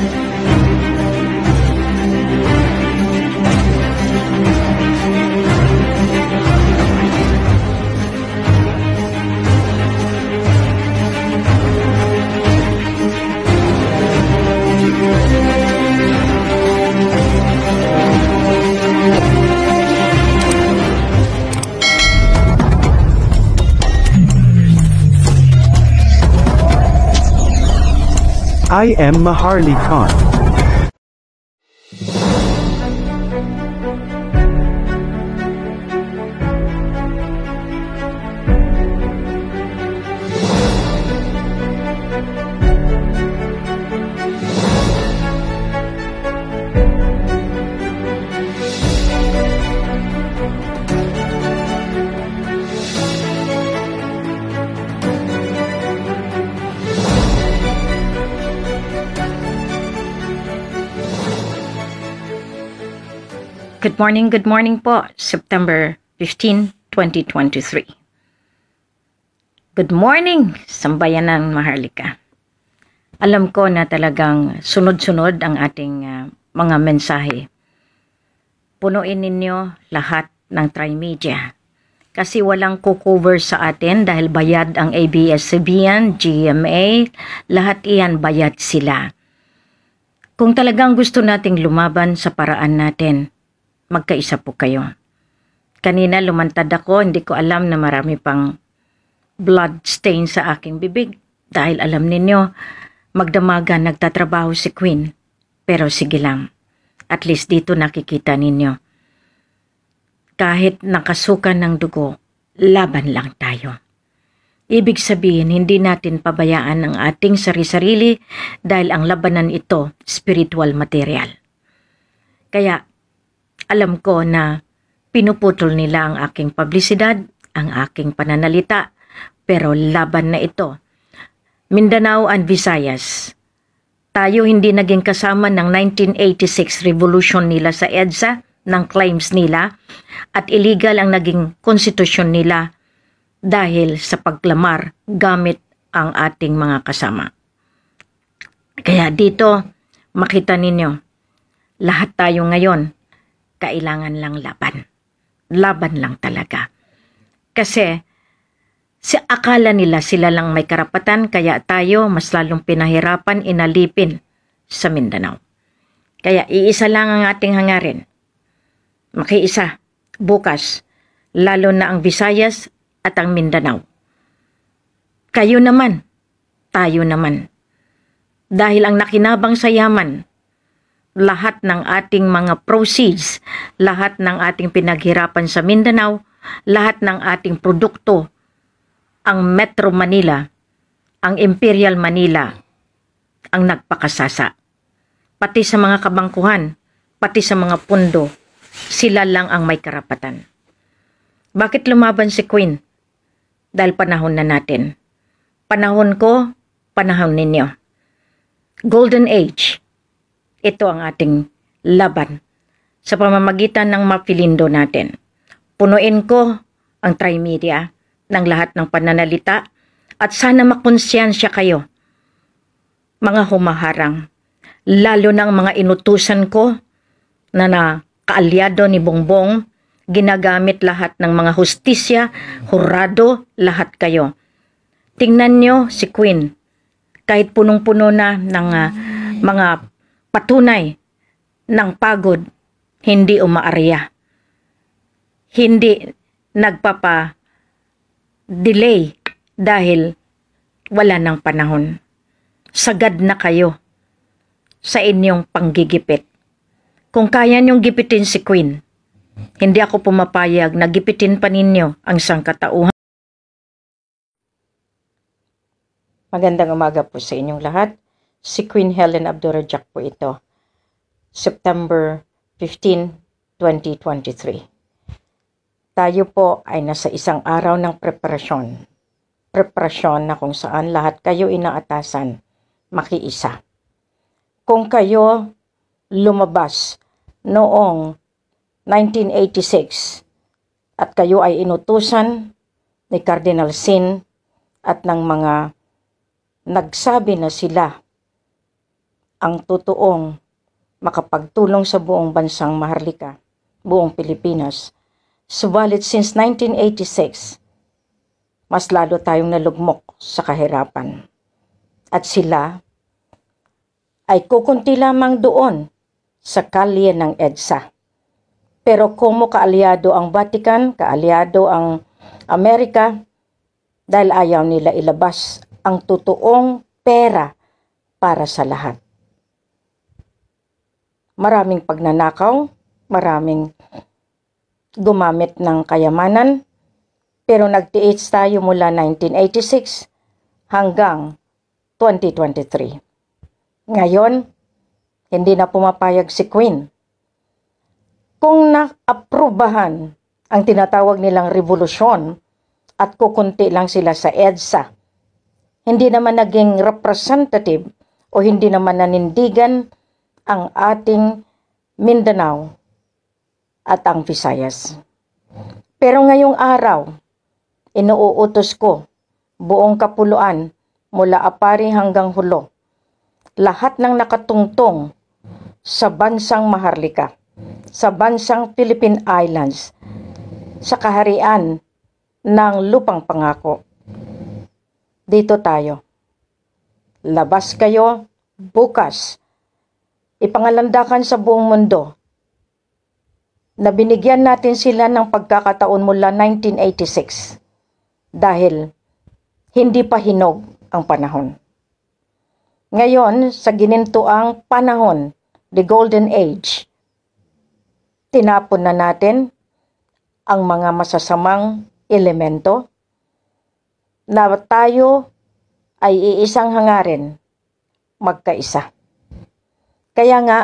Thank you. I am Maharli Khan. Good morning, good morning po. September 15, 2023. Good morning, sambayan ng Maharlika. Alam ko na talagang sunod-sunod ang ating uh, mga mensahe. Punuin ninyo lahat ng Trimedia. Kasi walang kukover sa atin dahil bayad ang ABS-CBN, GMA, lahat iyan bayad sila. Kung talagang gusto nating lumaban sa paraan natin, magkaisa po kayo. Kanina lumantad ako, hindi ko alam na marami pang blood stain sa aking bibig. Dahil alam ninyo, magdamaga nagtatrabaho si Queen. Pero sige lang, at least dito nakikita ninyo. Kahit nakasuka ng dugo, laban lang tayo. Ibig sabihin, hindi natin pabayaan ang ating sarisarili dahil ang labanan ito, spiritual material. Kaya alam ko na pinuputol nila ang aking publisidad, ang aking pananalita, pero laban na ito. Mindanao and Visayas. Tayo hindi naging kasama ng 1986 revolution nila sa EDSA ng claims nila at illegal ang naging konstitusyon nila dahil sa paglamar gamit ang ating mga kasama. Kaya dito, makita ninyo, lahat tayo ngayon kailangan lang laban. Laban lang talaga. Kasi sa akala nila sila lang may karapatan kaya tayo mas lalong pinahirapan inalipin sa Mindanao. Kaya iisa lang ang ating hangarin. Makiisa, bukas, lalo na ang Visayas at ang Mindanao. Kayo naman, tayo naman. Dahil ang nakinabang sa yaman, lahat ng ating mga proceeds, lahat ng ating pinaghirapan sa Mindanao, lahat ng ating produkto, ang Metro Manila, ang Imperial Manila, ang nagpakasasa. Pati sa mga kabangkuhan, pati sa mga pundo, sila lang ang may karapatan. Bakit lumaban si Queen? Dahil panahon na natin. Panahon ko, panahon ninyo. Golden Age ito ang ating laban sa pamamagitan ng mapilindo natin. Punuin ko ang trimedia ng lahat ng pananalita at sana makonsyensya kayo, mga humaharang, lalo ng mga inutusan ko na na kaalyado ni Bongbong, ginagamit lahat ng mga hustisya, hurado, lahat kayo. Tingnan nyo si Queen, kahit punong-puno na ng uh, mga Patunay ng pagod hindi umaarya. Hindi nagpapa-delay dahil wala ng panahon. Sagad na kayo sa inyong panggigipit. Kung kaya niyong gipitin si Queen, hindi ako pumapayag na gipitin pa ninyo ang sangkatauhan. Magandang umaga po sa inyong lahat si Queen Helen Abdurajak po ito. September 15, 2023. Tayo po ay nasa isang araw ng preparasyon. Preparasyon na kung saan lahat kayo inaatasan, makiisa. Kung kayo lumabas noong 1986 at kayo ay inutusan ni Cardinal Sin at ng mga nagsabi na sila ang totoong makapagtulong sa buong bansang Maharlika, buong Pilipinas. Subalit since 1986, mas lalo tayong nalugmok sa kahirapan. At sila ay kukunti lamang doon sa kalye ng EDSA. Pero kumo kaalyado ang Vatican, kaalyado ang Amerika, dahil ayaw nila ilabas ang totoong pera para sa lahat maraming pagnanakaw, maraming gumamit ng kayamanan, pero nagtiis tayo mula 1986 hanggang 2023. Ngayon, hindi na pumapayag si Queen. Kung naaprubahan ang tinatawag nilang revolusyon at kukunti lang sila sa EDSA, hindi naman naging representative o hindi naman nanindigan ang ating Mindanao at ang Visayas. Pero ngayong araw, inuutos ko buong kapuluan mula apari hanggang hulo, lahat ng nakatungtong sa bansang Maharlika, sa bansang Philippine Islands, sa kaharian ng lupang pangako. Dito tayo. Labas kayo bukas ipangalandakan sa buong mundo na binigyan natin sila ng pagkakataon mula 1986 dahil hindi pa hinog ang panahon. Ngayon, sa ginintuang panahon, the golden age, tinapon na natin ang mga masasamang elemento na tayo ay iisang hangarin magkaisa. Kaya nga,